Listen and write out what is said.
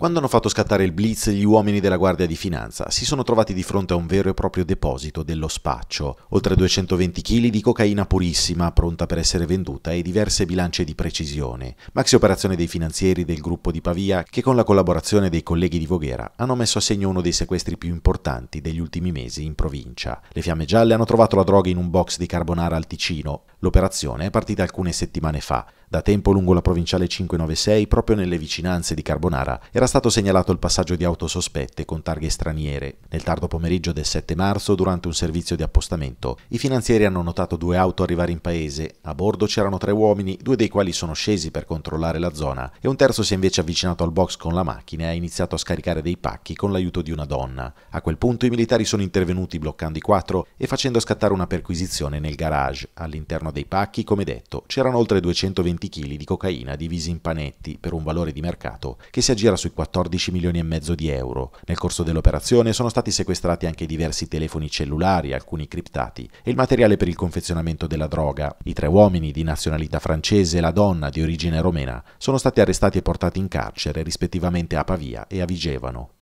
Quando hanno fatto scattare il blitz, gli uomini della Guardia di Finanza si sono trovati di fronte a un vero e proprio deposito dello spaccio, oltre 220 kg di cocaina purissima pronta per essere venduta e diverse bilance di precisione, maxi operazione dei finanzieri del gruppo di Pavia che con la collaborazione dei colleghi di Voghera hanno messo a segno uno dei sequestri più importanti degli ultimi mesi in provincia. Le fiamme gialle hanno trovato la droga in un box di carbonara al Ticino. L'operazione è partita alcune settimane fa. Da tempo lungo la provinciale 596, proprio nelle vicinanze di Carbonara, era stato segnalato il passaggio di auto sospette con targhe straniere. Nel tardo pomeriggio del 7 marzo, durante un servizio di appostamento, i finanzieri hanno notato due auto arrivare in paese. A bordo c'erano tre uomini, due dei quali sono scesi per controllare la zona e un terzo si è invece avvicinato al box con la macchina e ha iniziato a scaricare dei pacchi con l'aiuto di una donna. A quel punto i militari sono intervenuti bloccando i quattro e facendo scattare una perquisizione nel garage. All'interno dei pacchi, come detto, c'erano oltre 220 20 kg di cocaina divisi in panetti per un valore di mercato che si aggira sui 14 milioni e mezzo di euro. Nel corso dell'operazione sono stati sequestrati anche diversi telefoni cellulari, alcuni criptati e il materiale per il confezionamento della droga. I tre uomini di nazionalità francese e la donna di origine romena sono stati arrestati e portati in carcere rispettivamente a Pavia e a Vigevano.